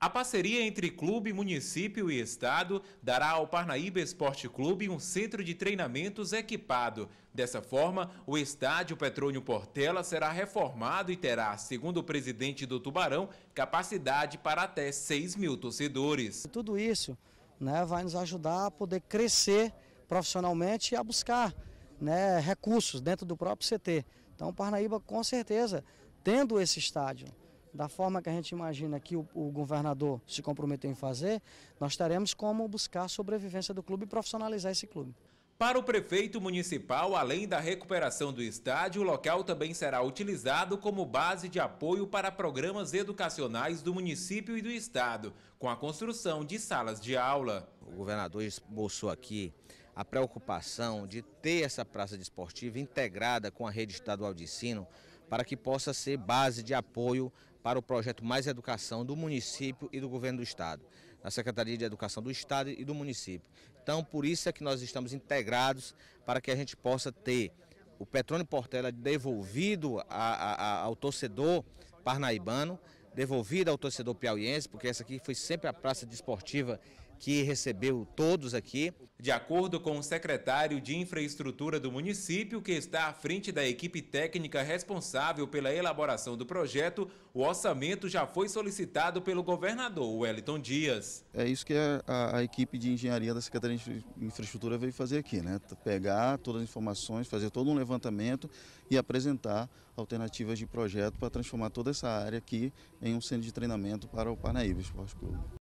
A parceria entre clube, município e estado dará ao Parnaíba Esporte Clube um centro de treinamentos equipado. Dessa forma, o estádio Petrônio Portela será reformado e terá, segundo o presidente do Tubarão, capacidade para até 6 mil torcedores. Tudo isso né, vai nos ajudar a poder crescer profissionalmente e a buscar né, recursos dentro do próprio CT. Então, o Parnaíba, com certeza, tendo esse estádio, da forma que a gente imagina que o, o, governador se comprometeu em fazer, nós teremos como buscar a sobrevivência do clube e profissionalizar esse clube. Para o prefeito municipal, além da recuperação do estádio, o local também será utilizado como base de apoio para programas educacionais do município e do estado, com a construção de salas de aula. O governador esboçou aqui a preocupação de ter essa praça desportiva de integrada com a rede estadual de ensino para que possa ser base de apoio para o projeto Mais Educação do município e do governo do estado, da Secretaria de Educação do estado e do município. Então, por isso é que nós estamos integrados para que a gente possa ter o Petrônio Portela devolvido a, a, ao torcedor parnaibano, devolvido ao torcedor piauiense, porque essa aqui foi sempre a praça desportiva de que recebeu todos aqui. De acordo com o secretário de Infraestrutura do município, que está à frente da equipe técnica responsável pela elaboração do projeto, o orçamento já foi solicitado pelo governador Wellington Dias. É isso que a, a equipe de engenharia da Secretaria de Infraestrutura veio fazer aqui, né? Pegar todas as informações, fazer todo um levantamento e apresentar alternativas de projeto para transformar toda essa área aqui em um centro de treinamento para o Parnaíba Esporte Clube.